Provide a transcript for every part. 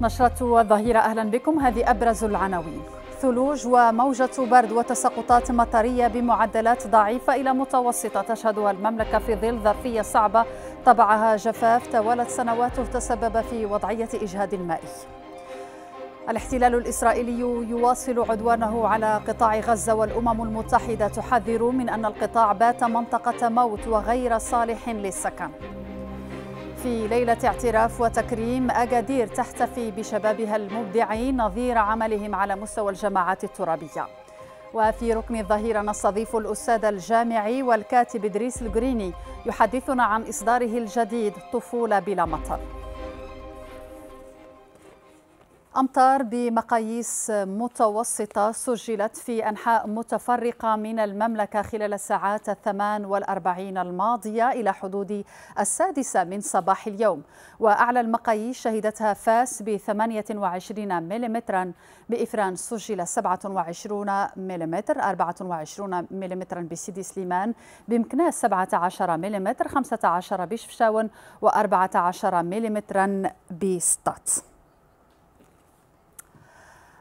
نشرة الظهيرة أهلا بكم هذه أبرز العناوين ثلوج وموجة برد وتساقطات مطرية بمعدلات ضعيفة إلى متوسطة تشهدها المملكة في ظل ظرفية صعبة طبعها جفاف توالت سنوات تسبب في وضعية إجهاد مائي الاحتلال الإسرائيلي يواصل عدوانه على قطاع غزة والأمم المتحدة تحذر من أن القطاع بات منطقة موت وغير صالح للسكن في ليلة اعتراف وتكريم أجادير تحتفي بشبابها المبدعين نظير عملهم على مستوى الجماعات الترابية وفي ركن الظهيرة نستضيف الأستاذ الجامعي والكاتب إدريس الجريني يحدثنا عن إصداره الجديد طفولة بلا مطر أمطار بمقاييس متوسطة سجلت في أنحاء متفرقة من المملكة خلال الساعات الثمان والأربعين الماضية إلى حدود السادسة من صباح اليوم وأعلى المقاييس شهدتها فاس ب 28 ملم بإفران سجل 27 ملم 24 ملم بسيدي سليمان بمكناس 17 ملم 15 بشفشاون و14 ملم بستات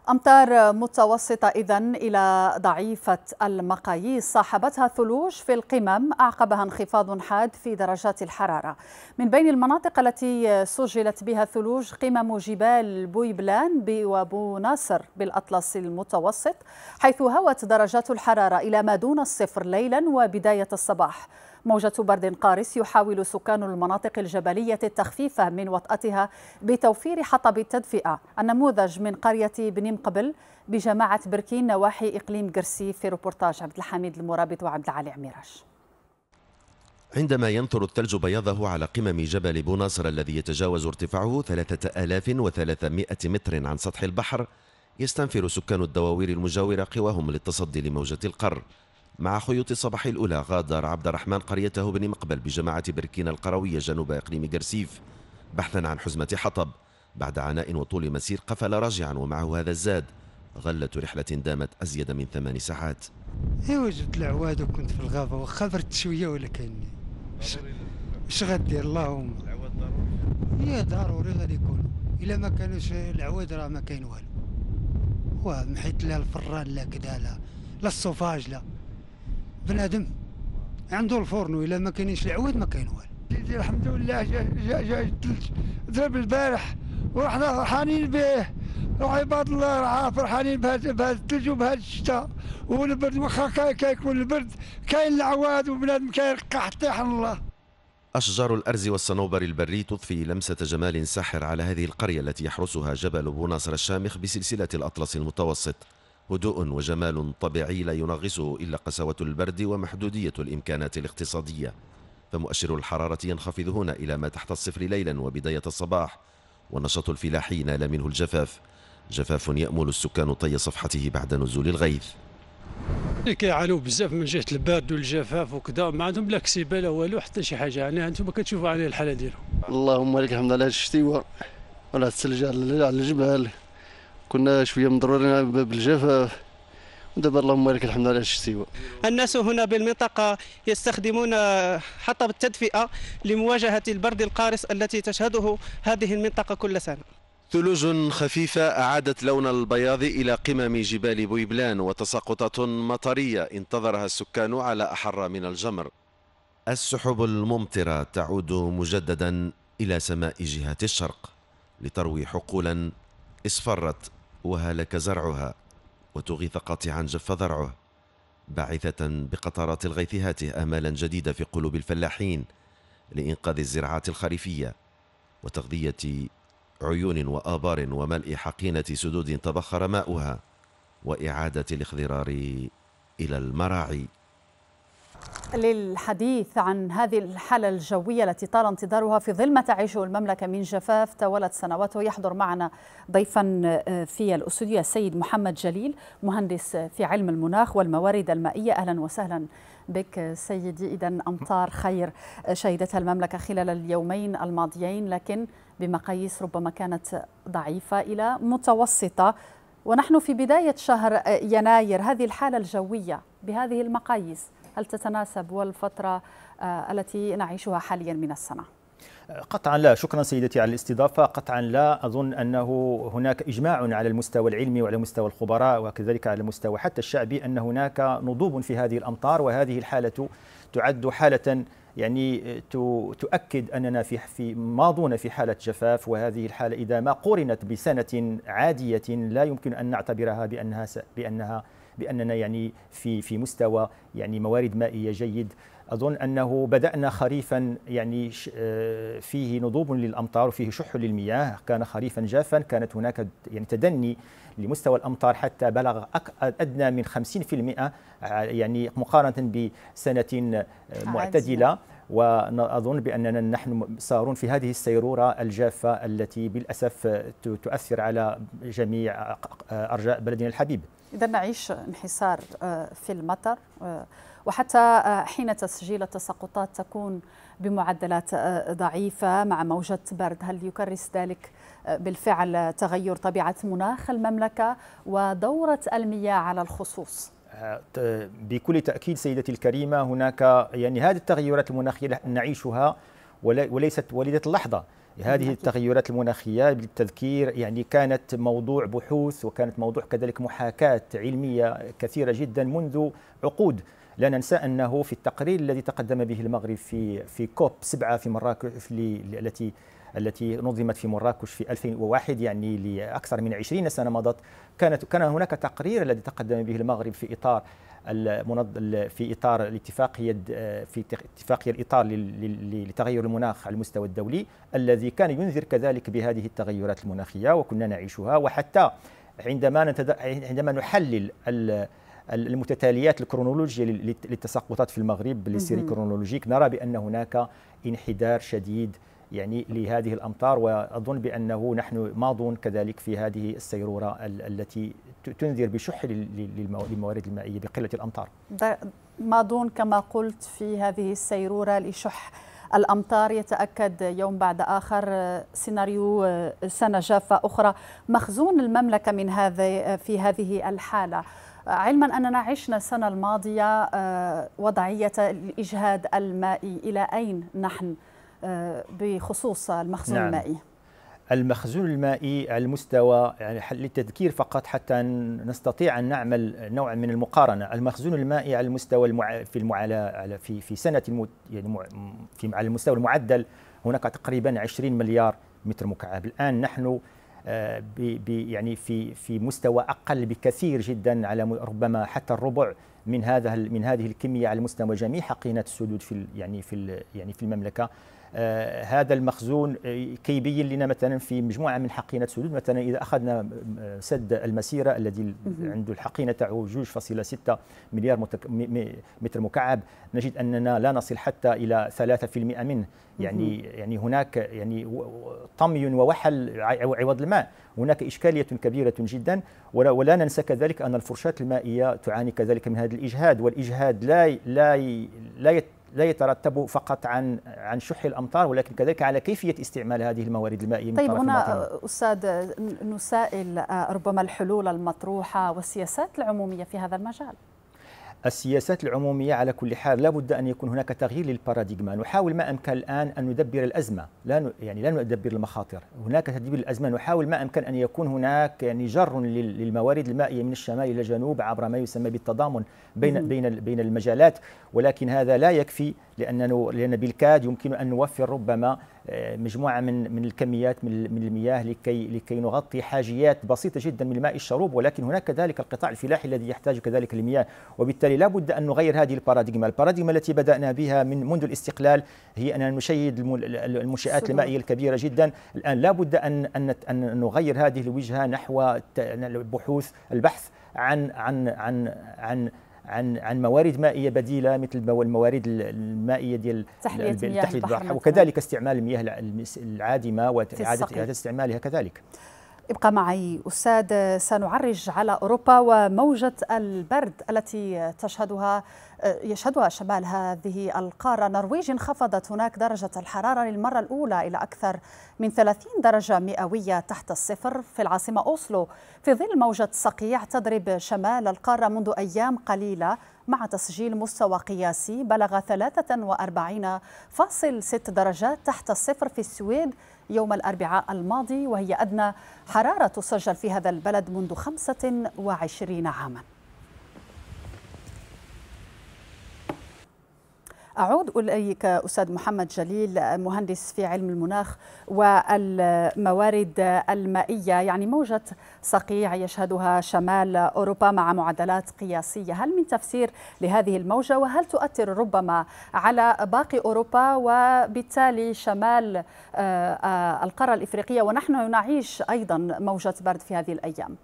أمطار متوسطة إذا إلى ضعيفة المقاييس صاحبتها ثلوج في القمم أعقبها انخفاض حاد في درجات الحرارة من بين المناطق التي سجلت بها ثلوج قمم جبال بويبلان وبو ناصر بالأطلس المتوسط حيث هوت درجات الحرارة إلى ما دون الصفر ليلا وبداية الصباح موجة برد قارس يحاول سكان المناطق الجبلية التخفيف من وطأتها بتوفير حطب التدفئة النموذج من قرية بنيم قبل بجماعة بركين نواحي إقليم قرسي في روبورتاج عبد الحميد المرابط وعبد العالي عميراش عندما ينثر الثلج بياضه على قمم جبل بوناصر الذي يتجاوز ارتفاعه 3300 متر عن سطح البحر يستنفر سكان الدواوير المجاورة قواهم للتصدي لموجة القر مع خيوط الصباح الأولى غادر عبد الرحمن قريته بن مقبل بجماعة بركين القروية جنوب إقليم قرسيف بحثا عن حزمة حطب بعد عناء وطول مسير قفل راجعا ومعه هذا الزاد غلة رحلة دامت أزيد من ثمان ساعات هي إيه، وجدت العواد وكنت في الغابة وخبرت شوية ولا كأني ش... غدي اللهم العواد ضروري يا إيه، ضروري غادي يكون إلا ما كانوش العواد راه ما كاين والو ومحيت لا الفران لا كذا لا لا الصوفاج لا بنادم عنده الفرن وإلا ما كاينينش العواد ما كاين والو الحمد لله جا جا جا الثلج ضرب البارح وحنا فرحانين به راه عباد الله راه فرحانين بهذا الثلج وبهذا الشتاء والبرد واخا كيكون البرد كاين العواد وبنادم كيرقى حتى يحن الله أشجار الأرز والصنوبر البري تضفي لمسة جمال ساحر على هذه القرية التي يحرسها جبل بوناصر الشامخ بسلسلة الأطلس المتوسط هدوء وجمال طبيعي لا ينغصه إلا قسوة البرد ومحدودية الإمكانات الاقتصادية فمؤشر الحرارة ينخفض هنا إلى ما تحت الصفر ليلا وبداية الصباح والنشاط الفلاحي نال منه الجفاف جفاف يأمل السكان طي صفحته بعد نزول الغيث إيه، كيعانوا بزاف من جهه البرد والجفاف وكذا ما عندهم لا كسيبه لا والو حتى شي حاجه يعني انتم كتشوفوا عليه الحاله ديالهم اللهم لك الحمد على الشتيوه ولا الثلج على الجبال كنا شويه مضرورين بالجفاف ودابا اللهم لك الحمد على هذا سيوا الناس هنا بالمنطقه يستخدمون حطب التدفئه لمواجهه البرد القارس التي تشهده هذه المنطقه كل سنه ثلوج خفيفة أعادت لون البياض إلى قمم جبال بويبلان وتساقطات مطرية انتظرها السكان على أحر من الجمر السحب الممطرة تعود مجددا إلى سماء جهة الشرق لتروي حقولا اصفرت وهلك زرعها وتغيث قاطعا جف ذرعه باعثة بقطرات الغيث هاته آمالا جديدة في قلوب الفلاحين لإنقاذ الزراعات الخريفية وتغذية عيون وآبار وملء حقينة سدود تبخر ماؤها وإعادة الاخضرار إلى المراعي للحديث عن هذه الحالة الجوية التي طال انتظارها في ظل ما تعيشه المملكة من جفاف طوالت سنوات ويحضر معنا ضيفا آه، في الأستوديو السيد محمد جليل مهندس آه، في علم المناخ والموارد المائية أهلا وسهلا بك آه، سيدي إذا أمطار خير شهدتها المملكة خلال اليومين الماضيين لكن بمقاييس ربما كانت ضعيفة إلى متوسطة ونحن في بداية شهر يناير هذه الحالة الجوية بهذه المقاييس هل تتناسب والفترة آه، التي نعيشها حاليا من السنة؟ قطعا لا شكرا سيدتي على الاستضافة قطعا لا أظن أنه هناك إجماع على المستوى العلمي وعلى مستوى الخبراء وكذلك على المستوى حتى الشعبي أن هناك نضوب في هذه الأمطار وهذه الحالة تعد حالة يعني تؤكد اننا في في ماضون في حاله جفاف وهذه الحاله اذا ما قرنت بسنه عاديه لا يمكن ان نعتبرها بانها بانها باننا يعني في في مستوى يعني موارد مائيه جيد اظن انه بدانا خريفا يعني آه، فيه نضوب للامطار وفيه شح للمياه كان خريفا جافا كانت هناك يعني تدني لمستوى الامطار حتى بلغ ادنى من 50% يعني مقارنه بسنه آه، معتدله واظن باننا نحن سارون في هذه السيروره الجافه التي بالاسف تؤثر على جميع ارجاء بلدنا الحبيب إذا نعيش انحسار آه، في المطر آه، وحتى آه، حين تسجيل التساقطات تكون بمعدلات ضعيفة مع موجة برد هل يكرس ذلك بالفعل تغير طبيعة مناخ المملكة ودورة المياه على الخصوص؟ بكل تأكيد سيدتي الكريمة هناك يعني هذه التغيرات المناخية نعيشها وليست وليدة اللحظة هذه التغيرات المناخيه بالتذكير يعني كانت موضوع بحوث وكانت موضوع كذلك محاكاه علميه كثيره جدا منذ عقود لا ننسى انه في التقرير الذي تقدم به المغرب في في كوب سبعه في مراكش التي التي نظمت في مراكش في 2001 يعني لاكثر من 20 سنه مضت كانت كان هناك تقرير الذي تقدم به المغرب في اطار في اطار الاتفاقيه آه، في اتفاقيه الاطار لتغير المناخ على المستوى الدولي الذي كان ينذر كذلك بهذه التغيرات المناخيه وكنا نعيشها وحتى عندما عندما نحلل المتتاليات الكرونولوجيه للتساقطات في المغرب للسيري كرونولوجيك نرى بان هناك انحدار شديد يعني لهذه الامطار واظن بانه نحن ماضون كذلك في هذه السيروره التي تنذر بشح للموارد المائيه بقله الامطار. ماضون كما قلت في هذه السيروره لشح الامطار يتاكد يوم بعد اخر سيناريو سنه جافه اخرى مخزون المملكه من هذا في هذه الحاله. علما أننا عشنا السنة الماضية آه، وضعية الإجهاد المائي إلى أين نحن آه، بخصوص المخزون نعم. المائي المخزون المائي على المستوى يعني للتذكير فقط حتى نستطيع ان نعمل نوع من المقارنه المخزون المائي على المستوى المع... في المعلى في في سنه الم... يعني في على المستوى المعدل هناك تقريبا 20 مليار متر مكعب الان نحن آه، ب... ب... يعني في في مستوى اقل بكثير جدا على ربما حتى الربع من هذا من هذه الكميه على مستوى جميع حقينه السدود في يعني في يعني في المملكه آه، هذا المخزون آه، كي يبين لنا مثلا في مجموعه من حقينه سدود مثلا اذا اخذنا آه، سد المسيره الذي عنده الحقينه تاعه 2.6 مليار متر مكعب نجد اننا لا نصل حتى الى 3% منه يعني يعني هناك يعني طمي ووحل عوض الماء هناك إشكالية كبيرة جدا ولا, ولا ننسى كذلك أن الفرشاة المائية تعاني كذلك من هذا الإجهاد والإجهاد لا لا لا لا يترتب فقط عن عن شح الامطار ولكن كذلك على كيفيه استعمال هذه الموارد المائيه من طيب هنا استاذ نسائل آه، ربما الحلول المطروحه والسياسات العموميه في هذا المجال السياسات العمومية على كل حال لابد أن يكون هناك تغيير للباراديغما نحاول ما أمكن الآن أن ندبر الأزمة لا ن... يعني لا ندبر المخاطر هناك تدبير الأزمة نحاول ما أمكن أن يكون هناك يعني جر للموارد المائية من الشمال إلى الجنوب عبر ما يسمى بالتضامن بين بين بين المجالات ولكن هذا لا يكفي لأننا لأن بالكاد يمكن أن نوفر ربما آه، مجموعه من من الكميات من من المياه لكي لكي نغطي حاجيات بسيطه جدا من الماء الشروب ولكن هناك كذلك القطاع الفلاحي الذي يحتاج كذلك المياه وبالتالي لا بد ان نغير هذه الباراديغما الباراديغما التي بدانا بها من منذ الاستقلال هي اننا نشيد المنشات المائيه الكبيره جدا الان لا بد ان ان ان نغير هذه الوجهه نحو البحوث البحث عن عن عن عن عن عن موارد مائيه بديله مثل الموارد المائيه ديال تحليه البحر, وكذلك استعمال المياه العادمه واعاده استعمالها كذلك ابقى معي أستاذ سنعرج على أوروبا وموجة البرد التي تشهدها يشهدها شمال هذه القارة النرويج انخفضت هناك درجة الحرارة للمرة الأولى إلى أكثر من 30 درجة مئوية تحت الصفر في العاصمة أوسلو في ظل موجة صقيع تضرب شمال القارة منذ أيام قليلة مع تسجيل مستوى قياسي بلغ 43.6 درجات تحت الصفر في السويد يوم الأربعاء الماضي وهي أدنى حرارة تسجل في هذا البلد منذ 25 عاماً أعود إليك أستاذ محمد جليل مهندس في علم المناخ والموارد المائية يعني موجة صقيع يشهدها شمال أوروبا مع معدلات قياسية هل من تفسير لهذه الموجة وهل تؤثر ربما على باقي أوروبا وبالتالي شمال آه، القارة الإفريقية ونحن نعيش أيضا موجة برد في هذه الأيام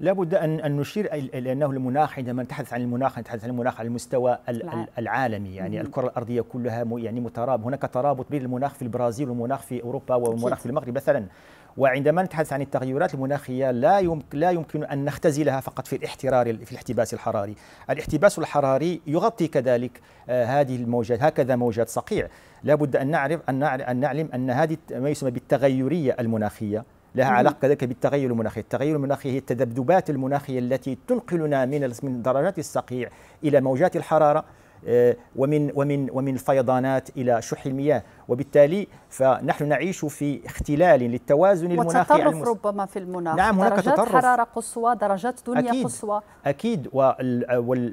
لابد أن أن نشير لأنه المناخ عندما نتحدث عن المناخ نتحدث عن المناخ على المستوى نعم. العالمي يعني الكرة الارضيه كلها يعني متراب هناك ترابط بين المناخ في البرازيل والمناخ في اوروبا والمناخ في المغرب مثلا وعندما نتحدث عن التغيرات المناخيه لا يمكن لا يمكن ان نختزلها فقط في الاحترار في الاحتباس الحراري، الاحتباس الحراري يغطي كذلك آه، هذه الموجات هكذا موجات صقيع، لابد ان نعرف ان نعلم ان هذه ما يسمى بالتغيريه المناخيه لها علاقه كذلك بالتغير المناخي، التغير المناخي هي التذبذبات المناخيه التي تنقلنا من من درجات الصقيع الى موجات الحراره آه، ومن ومن ومن الفيضانات الى شح المياه وبالتالي فنحن نعيش في اختلال للتوازن المناخي المس... ربما في المناخ نعم هناك درجات تطرف حرارة قصوى درجات دنيا أكيد قصوى أكيد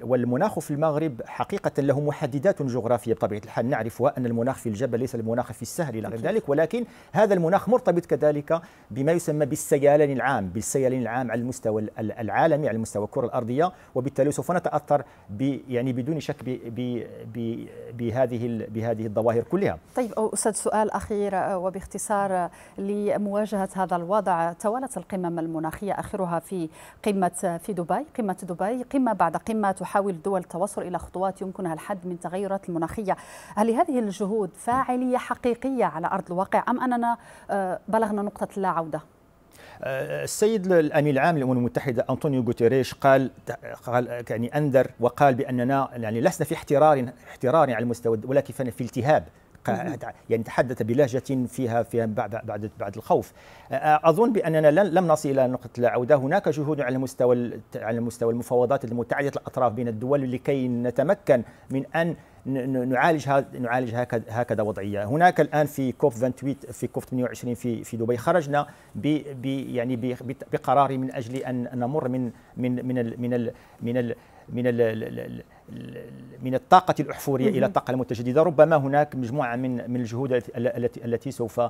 والمناخ في المغرب حقيقة له محددات جغرافية بطبيعة الحال نعرف أن المناخ في الجبل ليس المناخ في السهل إلى غير ذلك ولكن هذا المناخ مرتبط كذلك بما يسمى بالسيالين العام بالسيالين العام على المستوى العالمي على مستوى الكرة الأرضية وبالتالي سوف نتأثر ب... يعني بدون شك ب... ب... ب... بهذه بهذه الظواهر كلها طيب أستاذ سؤال أخير آه، وباختصار آه، لمواجهة هذا الوضع توالت القمم المناخية آخرها في قمة آه، في دبي قمة دبي قمة بعد قمة تحاول الدول التوصل إلى خطوات يمكنها الحد من التغيرات المناخية هل هذه الجهود فاعلية حقيقية على أرض الواقع أم أننا بلغنا نقطة لا عودة؟ السيد الامين العام للامم المتحده انطونيو غوتيريش قال قال يعني انذر وقال باننا يعني لسنا في احترار احترار على المستوى ولكن في التهاب يعني تحدث بلهجة فيها فيها بعد بعد الخوف أظن بأننا لم نصل إلى نقطة العودة هناك جهود على مستوى على مستوى المفاوضات المتعددة الأطراف بين الدول لكي نتمكن من أن نعالج نعالج هكذا وضعيه هناك الان في كوب 28 في كوب 28 في في دبي خرجنا ب يعني بقرار من اجل ان نمر من من من من من من من الطاقة الأحفورية إلى الطاقة المتجددة ربما هناك مجموعة من من الجهود التي آه، آه، التي سوف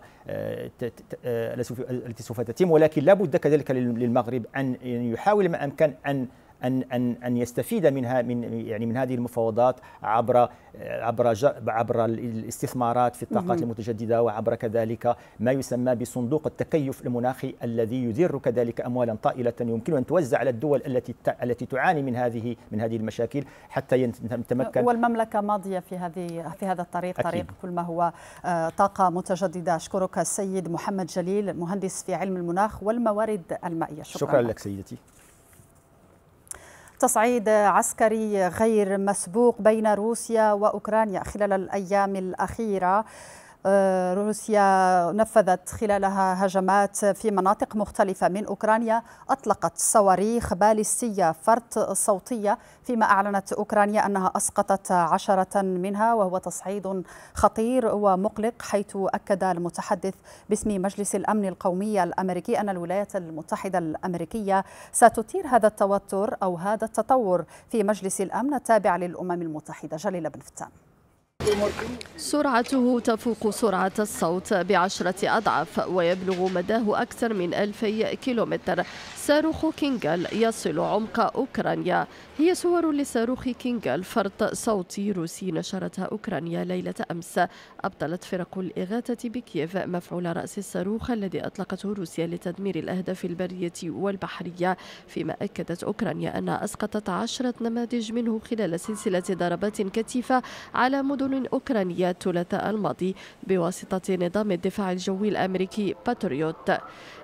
التي سوف تتم ولكن لا بد كذلك للمغرب أن يحاول ما أمكن أن ان ان ان يستفيد منها من يعني من هذه المفاوضات عبر عبر عبر الاستثمارات في الطاقات المتجدده وعبر كذلك ما يسمى بصندوق التكيف المناخي الذي يدير كذلك اموالا طائله يمكن ان توزع على الدول التي التي تعاني من هذه من هذه المشاكل حتى يتمكن والمملكه ماضيه في هذه في هذا الطريق أكيد. طريق كل ما هو آه، طاقه متجدده اشكرك السيد محمد جليل مهندس في علم المناخ والموارد المائيه شكرا, شكرا لك سيدتي تصعيد عسكري غير مسبوق بين روسيا وأوكرانيا خلال الأيام الأخيرة آه، روسيا نفذت خلالها هجمات في مناطق مختلفة من أوكرانيا أطلقت صواريخ باليستية فرط صوتية فيما أعلنت أوكرانيا أنها أسقطت عشرة منها وهو تصعيد خطير ومقلق حيث أكد المتحدث باسم مجلس الأمن القومي الأمريكي أن الولايات المتحدة الأمريكية ستثير هذا التوتر أو هذا التطور في مجلس الأمن التابع للأمم المتحدة جليل بن فتان سرعته تفوق سرعة الصوت بعشرة أضعاف ويبلغ مداه أكثر من ألفي كيلومتر صاروخ كينغل يصل عمق أوكرانيا هي صور لصاروخ كينجال الفرط صوتي روسي نشرتها أوكرانيا ليلة أمس أبطلت فرق الإغاثة بكييف مفعول رأس الصاروخ الذي أطلقته روسيا لتدمير الأهداف البرية والبحرية فيما أكدت أوكرانيا أنها أسقطت عشرة نماذج منه خلال سلسلة ضربات كثيفة على مدن أوكرانية الثلاثاء الماضي بواسطة نظام الدفاع الجوي الأمريكي باتريوت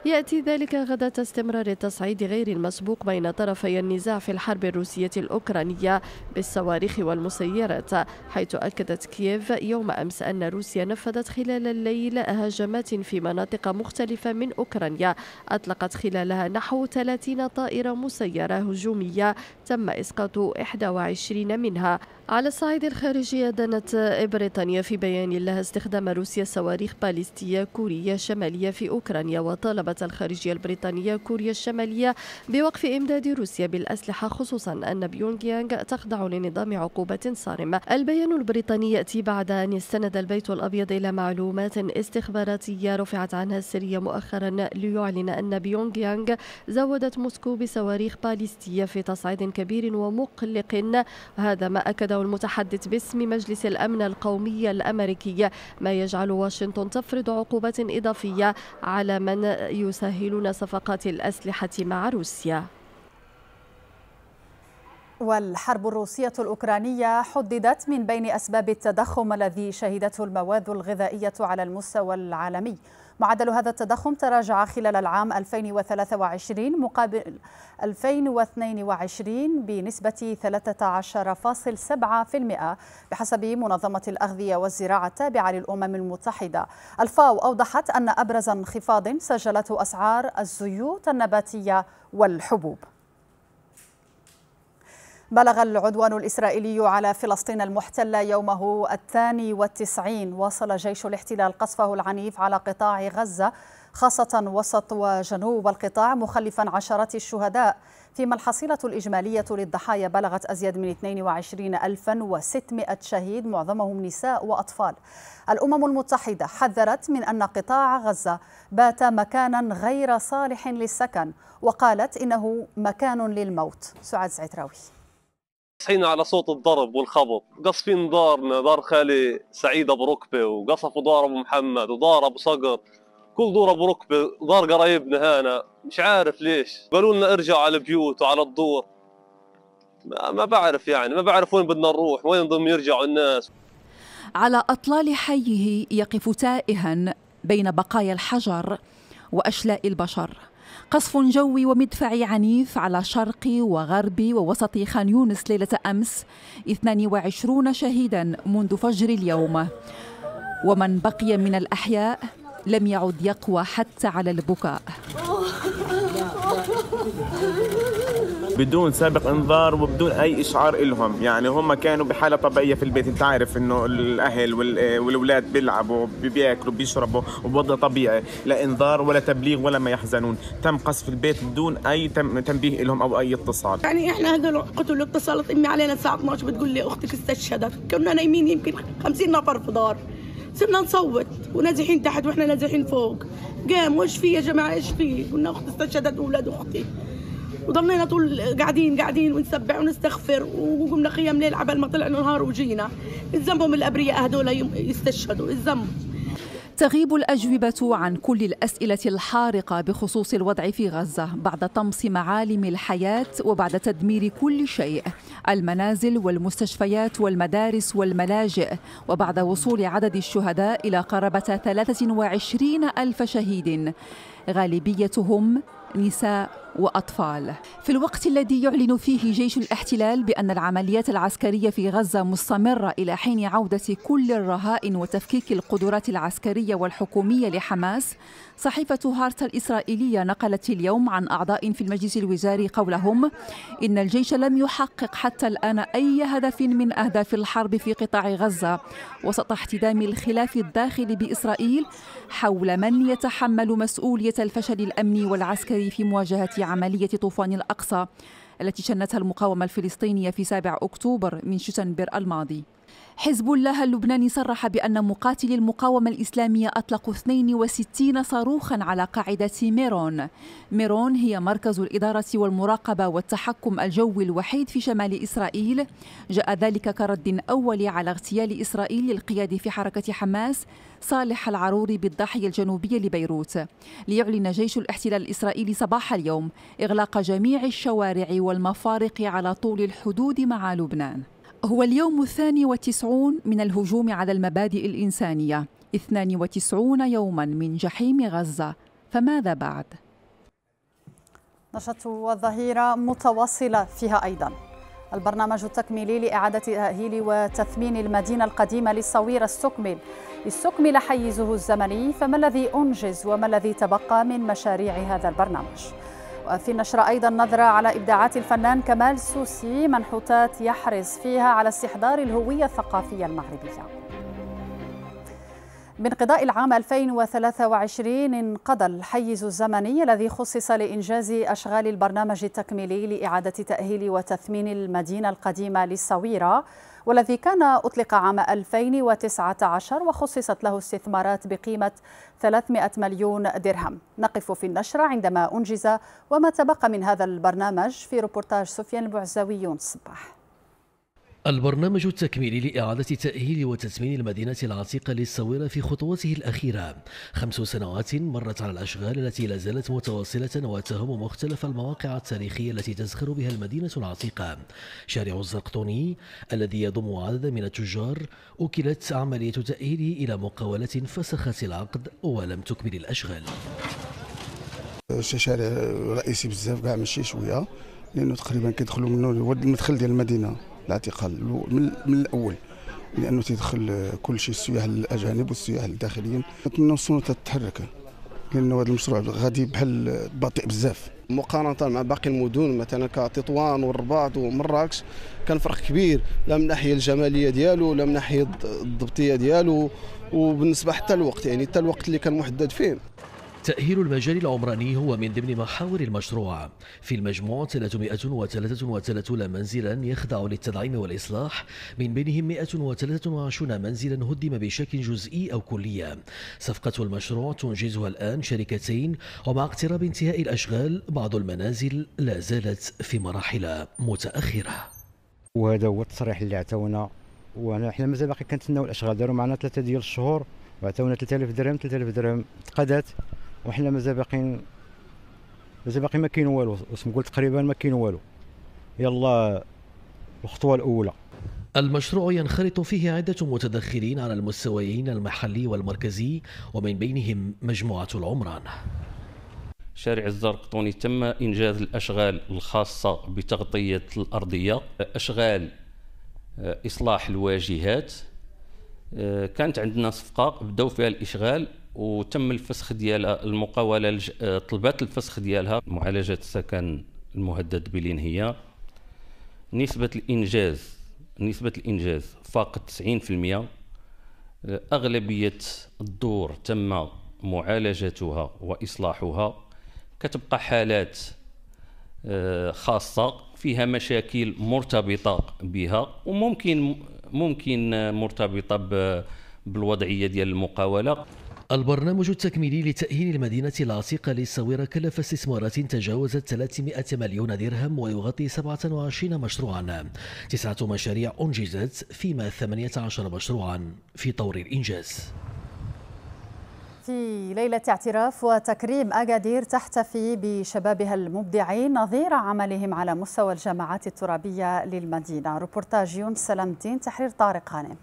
يأتي ذلك غدا استمرار التصعيد غير المسبوق بين طرفي النزاع في الحرب الروسية الجوية الأوكرانية بالصواريخ والمسيرات حيث أكدت كييف يوم أمس أن روسيا نفذت خلال الليل هجمات في مناطق مختلفة من أوكرانيا أطلقت خلالها نحو 30 طائرة مسيرة هجومية تم إسقاط 21 منها على الصعيد الخارجي أدانت بريطانيا في بيان لها استخدام روسيا صواريخ باليستية كورية الشمالية في أوكرانيا وطالبت الخارجية البريطانية كوريا الشمالية بوقف إمداد روسيا بالأسلحة خصوصا أن بيونغ يانغ تخضع لنظام عقوبة صارمة البيان البريطاني يأتي بعد أن استند البيت الأبيض إلى معلومات استخباراتية رفعت عنها السرية مؤخرا ليعلن أن بيونغ يانغ زودت موسكو بصواريخ باليستية في تصعيد كبير ومقلق هذا ما أكده المتحدث باسم مجلس الأمن القومي الأمريكي ما يجعل واشنطن تفرض عقوبات إضافية على من يسهلون صفقات الأسلحة مع روسيا والحرب الروسية الأوكرانية حددت من بين أسباب التضخم الذي شهدته المواد الغذائية على المستوى العالمي معدل هذا التضخم تراجع خلال العام 2023 مقابل 2022 بنسبة 13.7% بحسب منظمة الأغذية والزراعة التابعة للأمم المتحدة الفاو أوضحت أن أبرز انخفاض سجلته أسعار الزيوت النباتية والحبوب بلغ العدوان الإسرائيلي على فلسطين المحتلة يومه الثاني والتسعين واصل جيش الاحتلال قصفه العنيف على قطاع غزة خاصة وسط وجنوب القطاع مخلفا عشرات الشهداء فيما الحصيلة الإجمالية للضحايا بلغت أزيد من 22600 شهيد معظمهم نساء وأطفال الأمم المتحدة حذرت من أن قطاع غزة بات مكانا غير صالح للسكن وقالت إنه مكان للموت سعاد زعتراوي صحينا على صوت الضرب والخبط قصفين دارنا دار خالي سعيدة بركبة وقصفوا دار أبو محمد ودار أبو صقر كل دور أبو ركبة دار قرايبنا هنا مش عارف ليش قالوا لنا ارجعوا على البيوت وعلى الدور ما بعرف يعني ما بعرف وين بدنا نروح وين بدهم يرجعوا الناس على أطلال حيه يقف تائها بين بقايا الحجر وأشلاء البشر قصف جوي ومدفعي عنيف على شرق وغرب ووسط خان يونس ليلة أمس 22 شهيدا منذ فجر اليوم ومن بقي من الأحياء لم يعد يقوى حتى على البكاء بدون سابق انذار وبدون اي اشعار لهم يعني هم كانوا بحاله طبيعيه في البيت انت عارف انه الاهل والاولاد بيلعبوا بياكلوا بيشربوا وبوضع طبيعي لا انذار ولا تبليغ ولا ما يحزنون تم قصف البيت بدون اي تنبيه لهم او اي اتصال يعني احنا هذول قتلوا اتصلت امي علينا الساعه 12 بتقول لي اختك استشهدت كنا نايمين يمكن 50 نفر في دار صرنا نصوت ونازحين تحت واحنا نازحين فوق قام وش في يا جماعه ايش في قلنا اختي استشهدت اولاد اختي وضلينا طول قاعدين قاعدين ونسبح ونستغفر وقمنا قيام ليل عبل ما طلع نهار وجينا ذنبهم الابرياء هذول يستشهدوا الذنب تغيب الأجوبة عن كل الأسئلة الحارقة بخصوص الوضع في غزة بعد طمس معالم الحياة وبعد تدمير كل شيء المنازل والمستشفيات والمدارس والملاجئ وبعد وصول عدد الشهداء إلى قرابة 23 ألف شهيد غالبيتهم نساء وأطفال في الوقت الذي يعلن فيه جيش الاحتلال بأن العمليات العسكرية في غزة مستمرة إلى حين عودة كل الرهائن وتفكيك القدرات العسكرية والحكومية لحماس صحيفة هارت الإسرائيلية نقلت اليوم عن أعضاء في المجلس الوزاري قولهم إن الجيش لم يحقق حتى الآن أي هدف من أهداف الحرب في قطاع غزة وسط احتدام الخلاف الداخلي بإسرائيل حول من يتحمل مسؤولية الفشل الأمني والعسكري في مواجهة عملية طوفان الأقصى التي شنتها المقاومة الفلسطينية في 7 أكتوبر من شتنبر الماضي حزب الله اللبناني صرح بأن مقاتلي المقاومة الإسلامية أطلقوا 62 صاروخا على قاعدة ميرون ميرون هي مركز الإدارة والمراقبة والتحكم الجوي الوحيد في شمال إسرائيل جاء ذلك كرد أول على اغتيال إسرائيل للقيادي في حركة حماس صالح العروري بالضاحية الجنوبية لبيروت ليعلن جيش الاحتلال الإسرائيلي صباح اليوم إغلاق جميع الشوارع والمفارق على طول الحدود مع لبنان هو اليوم الثاني وتسعون من الهجوم على المبادئ الإنسانية 92 يوما من جحيم غزة فماذا بعد؟ نشاط والظهيرة متواصلة فيها أيضا البرنامج التكميلي لإعادة تأهيل وتثمين المدينة القديمة للصويرة استكمل استكمل حيزه الزمني فما الذي أنجز وما الذي تبقى من مشاريع هذا البرنامج؟ وفي النشرة أيضا نظرة على إبداعات الفنان كمال سوسي منحوتات يحرص فيها على استحضار الهوية الثقافية المغربية بانقضاء العام 2023 انقضى الحيز الزمني الذي خصص لإنجاز أشغال البرنامج التكميلي لإعادة تأهيل وتثمين المدينة القديمة للصويرة والذي كان أطلق عام 2019 وخصصت له استثمارات بقيمة 300 مليون درهم نقف في النشرة عندما أنجز وما تبقى من هذا البرنامج في روبورتاج سفيان البعزاوي يونس صباح البرنامج التكميلي لإعادة تأهيل وتثمين المدينة العتيقة للصويرة في خطواته الأخيرة خمس سنوات مرت على الأشغال التي لا زالت متواصلة وتهم مختلف المواقع التاريخية التي تزخر بها المدينة العتيقة شارع الزرقطوني الذي يضم عددا من التجار أكلت عملية تأهيله إلى مقاولات فسخت العقد ولم تكمل الأشغال شارع رئيسي بزاف كاع ماشي شويه لانه تقريبا كيدخلوا منه هو المدخل ديال المدينه الاعتقال من, من الاول لانه تيدخل آه، كل شيء السياح الاجانب والسياح الداخليين نتمنى السلطه تتحرك لانه هذا المشروع غادي بحال آه، بطيء بزاف مقارنه مع باقي المدن مثلا كتطوان والرباط ومراكش كان فرق كبير لا من الناحيه الجماليه ديالو لا من الناحيه الضبطيه ديالو وبالنسبه حتى الوقت يعني حتى الوقت اللي كان محدد فيه تأهيل المجال العمراني هو من ضمن محاور المشروع في المجموع 333 منزلا يخضع للتدعيم والإصلاح من بينهم 123 منزلا هدم بشكل جزئي أو كلي صفقة المشروع تنجزها الآن شركتين ومع اقتراب انتهاء الأشغال بعض المنازل لا زالت في مراحل متأخرة وهذا هو التصريح اللي عطاونا وانا حنا مازال باقي كنتسناو الاشغال داروا معنا ثلاثه ديال الشهور وعطاونا 3000 درهم 3000 درهم تقادات وحنا مازال باقيين مازال باقي ما كاين والو نقول تقريبا ما كاين والو يلا الخطوه الاولى المشروع ينخرط فيه عدة متدخلين على المستويين المحلي والمركزي ومن بينهم مجموعة العمران شارع الزرقطوني تم إنجاز الأشغال الخاصة بتغطية الأرضية أشغال آه، إصلاح الواجهات آه، كانت عندنا صفقة بدأوا فيها الإشغال وتم الفسخ ديالها المقاوله آه، طلبات الفسخ ديالها معالجه السكن المهدد بالانهيار نسبه الانجاز نسبه الانجاز فاقت 90% آه، اغلبيه الدور تم معالجتها واصلاحها كتبقى حالات آه، خاصه فيها مشاكل مرتبطه بها وممكن ممكن مرتبطه بالوضعيه ديال المقاوله البرنامج التكميلي لتأهيل المدينة العتيقة للصويرة كلف استثمارات تجاوزت 300 مليون درهم ويغطي 27 مشروعا تسعة مشاريع أنجزت فيما 18 مشروعا في طور الإنجاز في ليلة اعتراف وتكريم أكادير تحتفي بشبابها المبدعين نظير عملهم على مستوى الجماعات الترابية للمدينة روبورتاج يونس سلامتين تحرير طارق غانم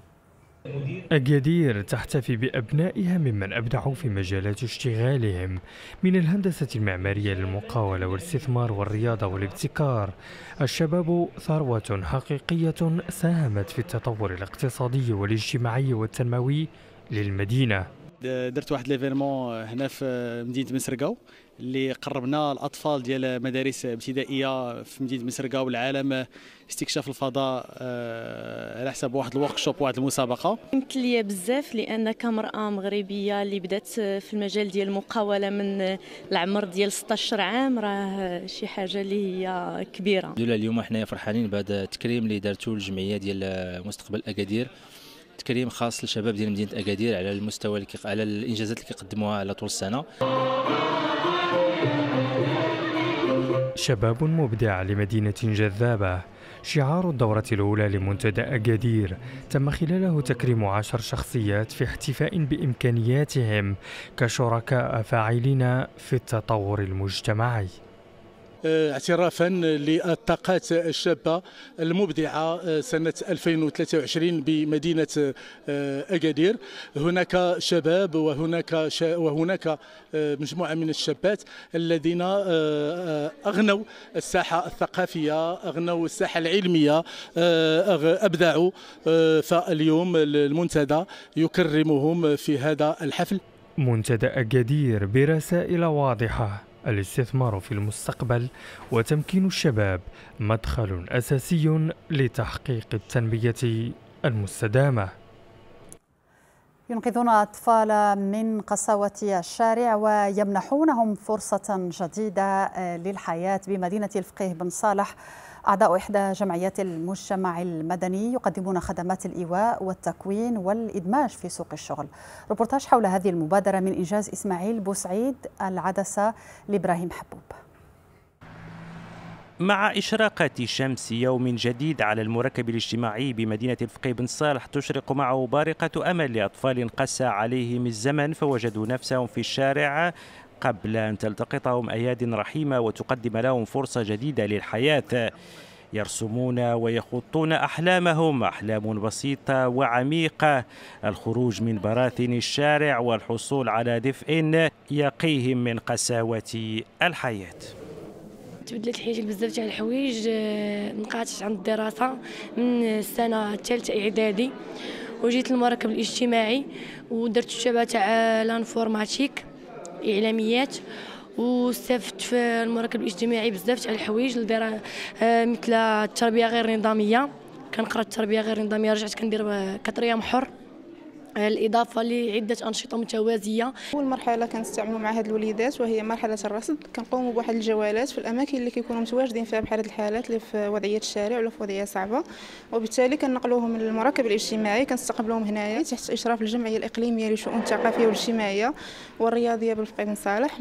أكادير تحتفي بأبنائها ممن أبدعوا في مجالات اشتغالهم من الهندسة المعمارية للمقاولة والاستثمار والرياضة والابتكار الشباب ثروة حقيقية ساهمت في التطور الاقتصادي والاجتماعي والتنموي للمدينة درت واحد ليفينمون هنا في مدينه مسرقاو اللي قربنا الاطفال ديال مدارس ابتدائيه في مدينه مسرقاو العالم آه، استكشاف الفضاء آه، على حساب واحد الوركشوب واحد المسابقه كنت ليا بزاف لان كمراه مغربيه اللي بدات في المجال ديال المقاوله من العمر ديال 16 عام راه شي حاجه اللي هي كبيره الحمد لله اليوم حنايا فرحانين بهذا التكريم اللي دارته الجمعيه ديال مستقبل اكادير تكريم خاص للشباب ديال مدينه اكادير على المستوى اللي على الانجازات اللي كيقدموها على طول السنه شباب مبدع لمدينه جذابه شعار الدورة الأولى لمنتدى أكادير تم خلاله تكريم عشر شخصيات في احتفاء بإمكانياتهم كشركاء فاعلين في التطور المجتمعي آه، اعترافا للطاقات الشابه المبدعه آه، سنه 2023 بمدينه آه، اكادير هناك شباب وهناك وهناك مجموعه من الشابات الذين اغنوا الساحه الثقافيه اغنوا الساحه العلميه ابدعوا فاليوم المنتدى يكرمهم في هذا الحفل منتدى أكادير برسائل واضحة الاستثمار في المستقبل وتمكين الشباب مدخل أساسي لتحقيق التنمية المستدامة ينقذون أطفال من قساوة الشارع ويمنحونهم فرصة جديدة للحياة بمدينة الفقيه بن صالح أعضاء إحدى جمعيات المجتمع المدني يقدمون خدمات الإيواء والتكوين والإدماج في سوق الشغل ربورتاج حول هذه المبادرة من إنجاز إسماعيل بوسعيد العدسة لإبراهيم حبوب مع إشراقة شمس يوم جديد على المركب الاجتماعي بمدينة الفقي بن صالح تشرق معه بارقة أمل لأطفال قسى عليهم الزمن فوجدوا نفسهم في الشارع قبل أن تلتقطهم أياد رحيمة وتقدم لهم فرصة جديدة للحياة يرسمون ويخطون أحلامهم أحلام بسيطة وعميقة الخروج من براثن الشارع والحصول على دفء يقيهم من قساوة الحياة تبدلت حياتي بزاف تاع الحوايج انقطعت آه، عند الدراسة من السنة الثالثة إعدادي وجيت للمركب الاجتماعي ودرت الشبه تاع آه، لانفورماتيك اعلاميات واستفدت في المراكب الاجتماعي بزاف تاع الحوايج لدرا آه، مثل التربيه غير نظاميه كنقرا التربيه غير نظاميه رجعت كندير آه، كطريام حر الاضافه لعده انشطه متوازيه اول مرحله كنستعملوا مع هاد الوليدات وهي مرحله الرصد كنقوموا بواحد الجولات في الاماكن اللي كيكونوا متواجدين فيها بحال الحالات اللي في وضعيه الشارع ولا في وضعيه صعبه وبالتالي كنقلوهم للمركب الاجتماعي كنستقبلوهم هنايا تحت اشراف الجمعيه الاقليميه للشؤون الثقافيه والاجتماعيه والرياضيه بالفقيه بن صالح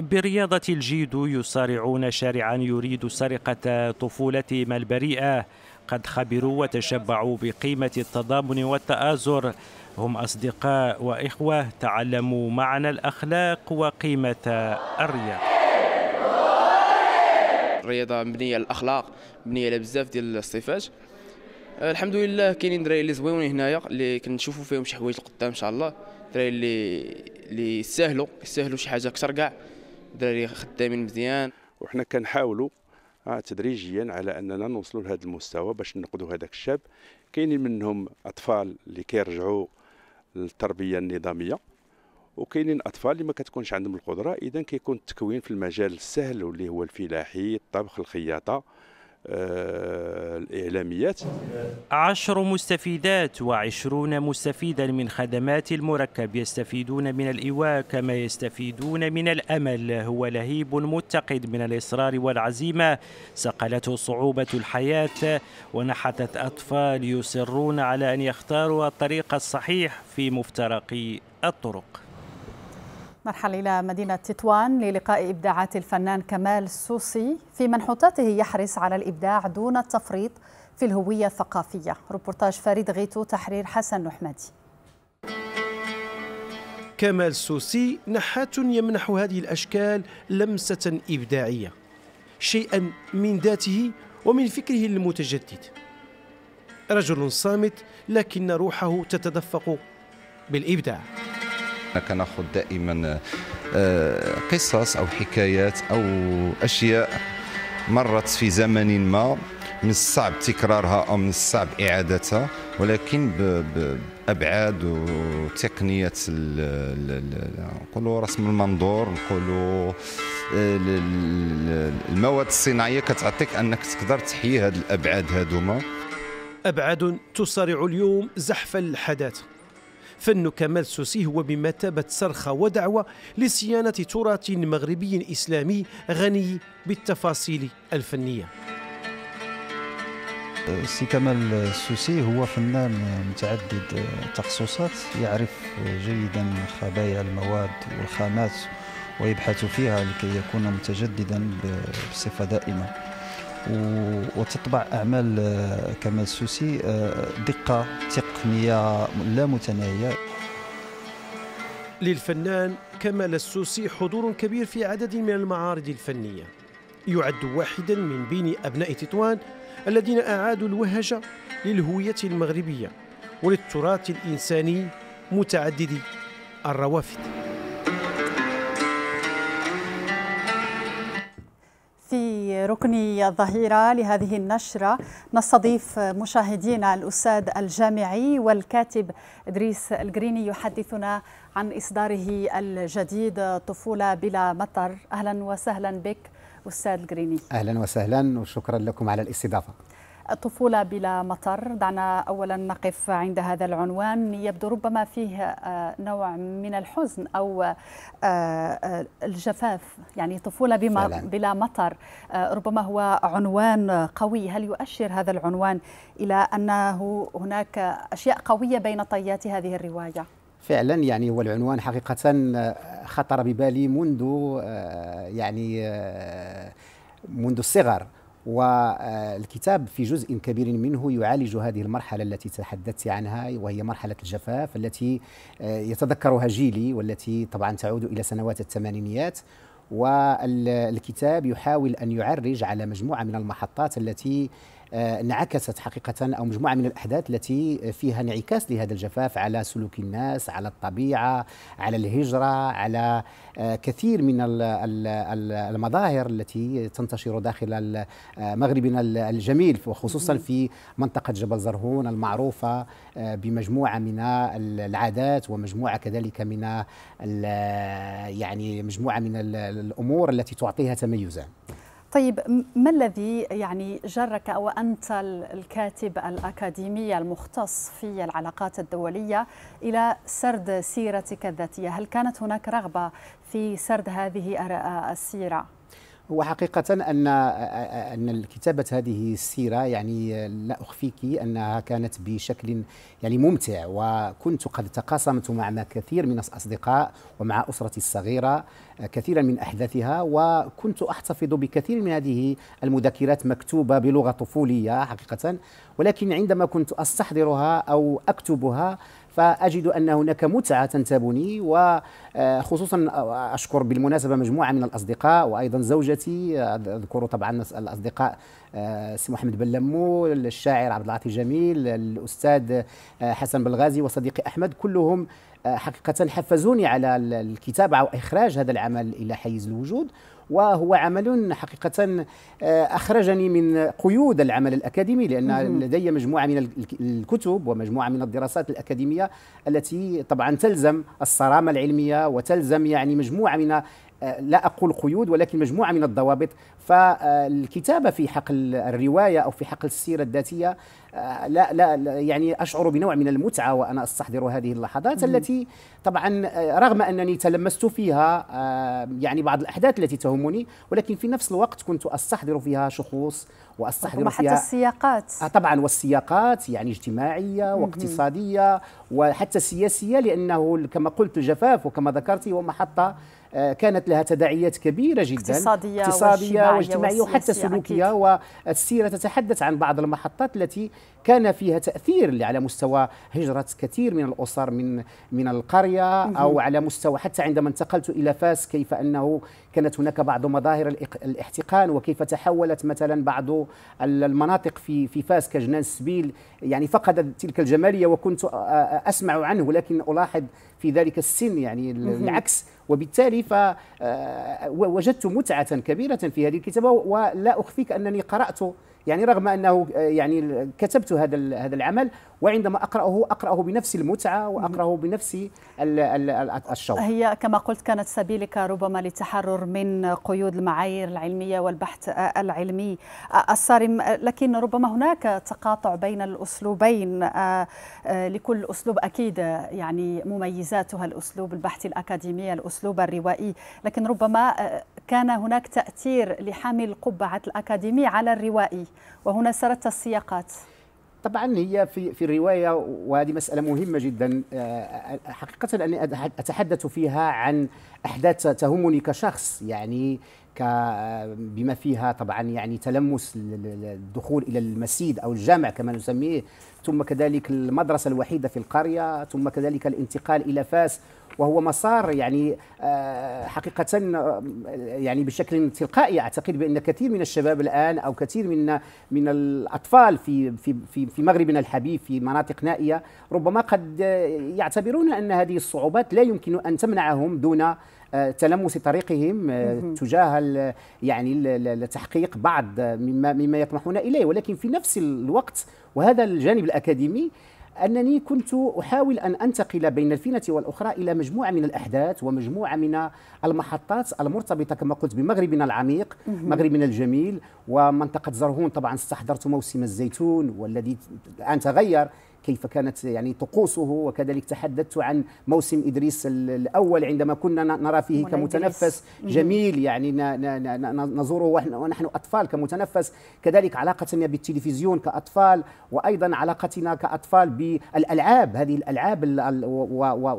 برياضه الجيد يصارعون شارعا يريد سرقه طفولتهم البريئه قد خبروا وتشبعوا بقيمه التضامن والتآزر هم أصدقاء وإخوة تعلموا معنا الأخلاق وقيمة الرياضة الرياضه مبنيه على الاخلاق مبنيه على بزاف ديال الصفات الحمد لله كاينين دراري اللي زوينين هنايا اللي كنشوفوا فيهم شي حوايج القدام ان شاء الله دراري اللي اللي يستاهلوا يستاهلوا شي حاجه اكثر كاع دراري خدامين مزيان وحنا كنحاولوا آه، تدريجيا على اننا نوصلوا لهذا المستوى باش نقضوا هذاك الشاب كاينين منهم اطفال اللي كيرجعوا التربيه النظاميه وكاينين اطفال اللي ما كتكونش عندهم القدره اذا كيكون التكوين في المجال السهل واللي هو الفلاحي الطبخ الخياطه آه، الإعلاميات عشر مستفيدات وعشرون مستفيدا من خدمات المركب يستفيدون من الإيواء كما يستفيدون من الأمل هو لهيب متقد من الإصرار والعزيمة سقلته صعوبة الحياة ونحتت أطفال يصرون على أن يختاروا الطريق الصحيح في مفترق الطرق نرحل إلى مدينة تطوان للقاء إبداعات الفنان كمال سوسي في منحوتاته يحرص على الإبداع دون التفريط في الهوية الثقافية روبورتاج فريد غيتو تحرير حسن نحمدي كمال سوسي نحات يمنح هذه الأشكال لمسة إبداعية شيئا من ذاته ومن فكره المتجدد رجل صامت لكن روحه تتدفق بالإبداع كناخذ دائما آه، قصص او حكايات او اشياء مرت في زمن ما من الصعب تكرارها او من الصعب اعادتها ولكن بابعاد وتقنيه نقولوا رسم المنظور نقولوا آه، المواد الصناعيه كتعطيك انك تقدر تحيي هذه الابعاد هذوما ابعاد تصارع اليوم زحف الحداثه فن كمال السوسي هو بمثابة صرخة ودعوة لصيانة تراث مغربي إسلامي غني بالتفاصيل الفنية سي كمال السوسي هو فنان متعدد التخصصات يعرف جيدا خبايا المواد والخامات ويبحث فيها لكي يكون متجددا بصفة دائمة وتطبع اعمال آه، كمال السوسي آه، دقه تقنيه لا متناهيه للفنان كمال السوسي حضور كبير في عدد من المعارض الفنيه يعد واحدا من بين ابناء تطوان الذين اعادوا الوهجه للهويه المغربيه وللتراث الانساني متعددي الروافد ركن الظهيرة لهذه النشرة نستضيف مشاهدينا الأستاذ الجامعي والكاتب إدريس الجريني يحدثنا عن إصداره الجديد طفولة بلا مطر أهلا وسهلا بك أستاذ الجريني أهلا وسهلا وشكرا لكم على الاستضافة الطفولة بلا مطر دعنا أولا نقف عند هذا العنوان يبدو ربما فيه آه، نوع من الحزن أو آه، آه، الجفاف يعني طفولة بما بلا مطر ربما هو عنوان قوي هل يؤشر هذا العنوان إلى أنه هناك أشياء قوية بين طيات هذه الرواية؟ فعلا يعني هو العنوان حقيقة خطر ببالي منذ يعني منذ الصغر والكتاب في جزء كبير منه يعالج هذه المرحلة التي تحدثت عنها وهي مرحلة الجفاف التي آه، يتذكرها جيلي والتي طبعا تعود إلى سنوات الثمانينيات والكتاب يحاول أن يعرج على مجموعة من المحطات التي آه، انعكست حقيقة أو مجموعة من الأحداث التي فيها انعكاس لهذا الجفاف على سلوك الناس على الطبيعة على الهجرة على آه، كثير من المظاهر التي تنتشر داخل آه، مغربنا الجميل وخصوصا في منطقة جبل زرهون المعروفة بمجموعة من العادات ومجموعة كذلك من يعني مجموعة من الأمور التي تعطيها تميزا طيب ما الذي يعني جرك او انت الكاتب الاكاديمي المختص في العلاقات الدوليه الى سرد سيرتك الذاتيه؟ هل كانت هناك رغبه في سرد هذه السيره؟ هو حقيقة أن أن كتابة هذه السيرة يعني لا أخفيك أنها كانت بشكل يعني ممتع وكنت قد تقاسمت مع كثير من الأصدقاء ومع أسرتي الصغيرة كثيرا من أحداثها وكنت أحتفظ بكثير من هذه المذكرات مكتوبة بلغة طفولية حقيقة ولكن عندما كنت أستحضرها أو أكتبها فأجد أن هناك متعة تنتابني وخصوصا أشكر بالمناسبة مجموعة من الأصدقاء وأيضا زوجتي أذكر طبعا الأصدقاء آه، سي محمد بلمو الشاعر عبد العاطي جميل الأستاذ آه، حسن بلغازي وصديقي أحمد كلهم آه، حقيقة حفزوني على الكتابة وإخراج هذا العمل إلى حيز الوجود وهو عمل حقيقة آه، أخرجني من قيود العمل الأكاديمي لأن لدي مجموعة من الكتب ومجموعة من الدراسات الأكاديمية التي طبعا تلزم الصرامة العلمية وتلزم يعني مجموعة من آه، لا أقول قيود ولكن مجموعة من الضوابط فالكتابة في حق الرواية أو في حق السيرة الذاتية آه، لا لا يعني اشعر بنوع من المتعه وانا استحضر هذه اللحظات مم. التي طبعا آه، رغم انني تلمست فيها آه، يعني بعض الاحداث التي تهمني ولكن في نفس الوقت كنت استحضر فيها شخوص واستحضر فيها حتى السياقات طبعا والسياقات يعني اجتماعيه واقتصاديه وحتى سياسيه لانه كما قلت الجفاف وكما ذكرت هو محطه آه، كانت لها تداعيات كبيرة جدا اقتصادية, اقتصادية واجتماعية وحتى سلوكية والسيرة تتحدث عن بعض المحطات التي كان فيها تأثير على مستوى هجرة كثير من الأسر من من القرية أو على مستوى حتى عندما انتقلت إلى فاس كيف أنه كانت هناك بعض مظاهر الاحتقان وكيف تحولت مثلا بعض المناطق في في فاس كجنان السبيل يعني فقدت تلك الجمالية وكنت أسمع عنه لكن ألاحظ في ذلك السن يعني العكس وبالتالي فوجدت آه، متعة كبيرة في هذه الكتابة ولا أخفيك أنني قرأت يعني رغم انه آه، يعني كتبت هذا هذا العمل وعندما اقراه اقراه بنفس المتعه واقراه بنفس الشوق هي كما قلت كانت سبيلك ربما للتحرر من قيود المعايير العلميه والبحث آه، العلمي آه، الصارم لكن ربما هناك تقاطع بين الاسلوبين لكل اسلوب اكيد يعني مميزاتها الاسلوب البحث الاكاديمي الاسلوب الروائي لكن ربما كان هناك تاثير لحامل قبعه الاكاديمي على الروائي وهنا سردت السياقات طبعا هي في في الروايه وهذه مساله مهمه جدا آه، آه، حقيقه اني اتحدث فيها عن احداث تهمني كشخص يعني بما فيها طبعا يعني تلمس الدخول الى المسيد او الجامع كما نسميه ثم كذلك المدرسه الوحيده في القريه ثم كذلك الانتقال الى فاس وهو مسار يعني آه، حقيقة آه، يعني بشكل تلقائي أعتقد بأن كثير من الشباب الآن أو كثير من من الأطفال في في في, في مغربنا الحبيب في مناطق نائية ربما قد يعتبرون أن هذه الصعوبات لا يمكن أن تمنعهم دون آه، تلمس طريقهم تجاه يعني تحقيق بعض مما مما يطمحون اليه ولكن في نفس الوقت وهذا الجانب الاكاديمي أنني كنت أحاول أن أنتقل بين الفينة والأخرى إلى مجموعة من الأحداث ومجموعة من المحطات المرتبطة كما قلت بمغربنا العميق مغربنا الجميل ومنطقة زرهون طبعا استحضرت موسم الزيتون والذي الآن تغير كيف كانت يعني طقوسه وكذلك تحدثت عن موسم إدريس الأول عندما كنا نرى فيه كمتنفس جميل يعني نزوره ونحن أطفال كمتنفس كذلك علاقتنا بالتلفزيون كأطفال وأيضا علاقتنا كأطفال بالألعاب هذه الألعاب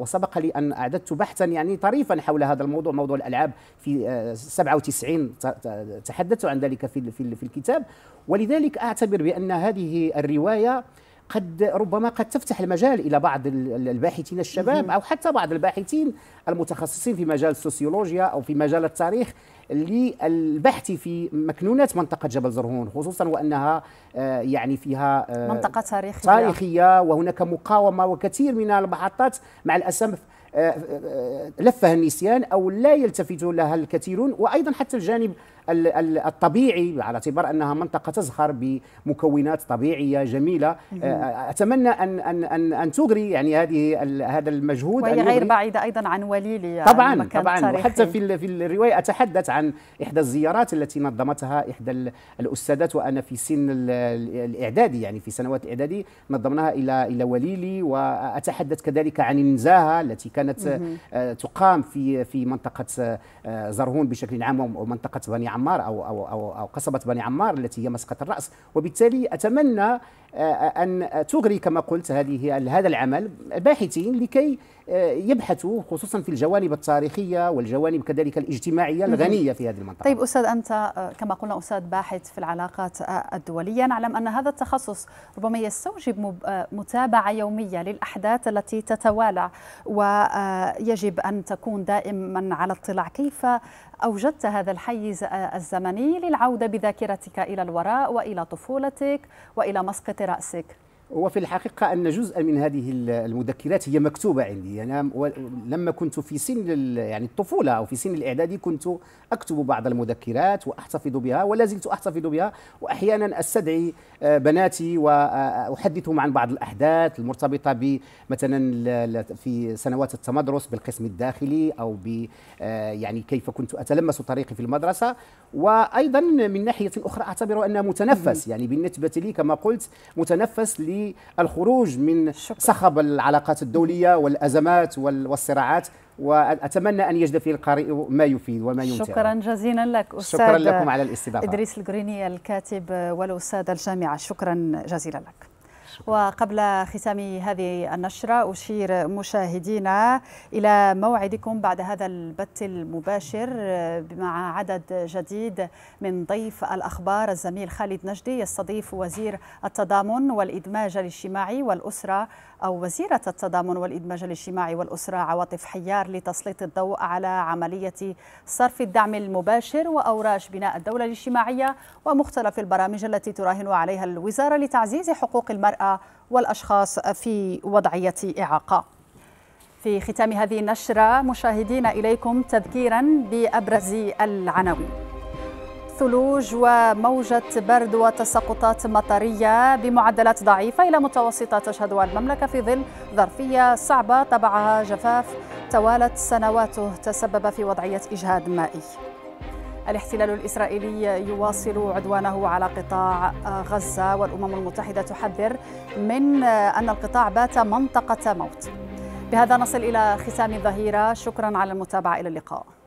وسبق لي أن أعددت بحثا يعني طريفا حول هذا الموضوع موضوع الألعاب في 97 آه، تحدثت عن ذلك في الكتاب ولذلك أعتبر بأن هذه الرواية قد ربما قد تفتح المجال الى بعض الباحثين الشباب او حتى بعض الباحثين المتخصصين في مجال السوسيولوجيا او في مجال التاريخ للبحث في مكنونات منطقه جبل زرهون خصوصا وانها آه، يعني فيها آه، منطقه تاريخيه تاريخيه وهناك مقاومه وكثير من المحطات مع الاسف آه، لفها النسيان او لا يلتفت لها الكثيرون وايضا حتى الجانب الطبيعي على اعتبار انها منطقه تزخر بمكونات طبيعيه جميله آه، آه، اتمنى ان ان ان, أن تجري يعني هذه هذا المجهود وهي غير بعيده ايضا عن وليلي يعني طبعا طبعا وحتى في في الروايه اتحدث عن احدى الزيارات التي نظمتها احدى الاستاذات وانا في سن الاعدادي يعني في سنوات الاعدادي نظمناها الى الى وليلي واتحدث كذلك عن النزاهه التي كانت آه، تقام في في منطقه زرهون بشكل عام ومنطقه بني عمار أو, أو, أو, أو قصبة بني عمار التي هي مسقط الرأس وبالتالي أتمنى آه، أن تغري كما قلت هذه هذا العمل الباحثين لكي آه، يبحثوا خصوصا في الجوانب التاريخية والجوانب كذلك الاجتماعية الغنية في هذه المنطقة طيب أستاذ أنت آه، كما قلنا أستاذ باحث في العلاقات الدولية نعلم أن هذا التخصص ربما يستوجب متابعة يومية للأحداث التي تتوالى ويجب أن تكون دائما على اطلاع كيف أوجدت هذا الحيز الزمني للعودة بذاكرتك إلى الوراء وإلى طفولتك وإلى مسقط راسك وفي الحقيقة أن جزء من هذه المذكرات هي مكتوبة عندي يعني أنا لما كنت في سن يعني الطفولة أو في سن الإعدادي كنت أكتب بعض المذكرات وأحتفظ بها ولا زلت أحتفظ بها وأحيانا أستدعي آه، بناتي وأحدثهم عن بعض الأحداث المرتبطة بمثلا مثلا في سنوات التمدرس بالقسم الداخلي أو ب آه، يعني كيف كنت أتلمس طريقي في المدرسة وأيضا من ناحية أخرى أعتبر أنها متنفس يعني بالنسبة لي كما قلت متنفس لي الخروج من صخب العلاقات الدولية والأزمات والصراعات واتمنى ان يجد فيه القارئ ما يفيد وما يمتع شكرا جزيلا لك استاذ شكرا لكم على الاستضافه ادريس القريني الكاتب والاستاذ الجامعه شكرا جزيلا لك وقبل ختام هذه النشرة أشير مشاهدينا إلى موعدكم بعد هذا البث المباشر آه، مع عدد جديد من ضيف الأخبار الزميل خالد نجدي يستضيف وزير التضامن والإدماج الاجتماعي والأسرة أو وزيرة التضامن والإدماج الاجتماعي والأسرة عواطف حيار لتسليط الضوء على عملية صرف الدعم المباشر وأوراش بناء الدولة الاجتماعية ومختلف البرامج التي تراهن عليها الوزارة لتعزيز حقوق المرأة والأشخاص في وضعية إعاقة في ختام هذه النشرة مشاهدينا إليكم تذكيرا بأبرز العناوين ثلوج وموجة برد وتساقطات مطرية بمعدلات ضعيفة إلى متوسطة تشهدها المملكة في ظل ظرفية صعبة تبعها جفاف توالت سنواته تسبب في وضعية إجهاد مائي الاحتلال الإسرائيلي يواصل عدوانه على قطاع آه، غزة والأمم المتحدة تحذر من آه، أن القطاع بات منطقة موت بهذا نصل إلى ختام الظهيرة شكرا على المتابعة إلى اللقاء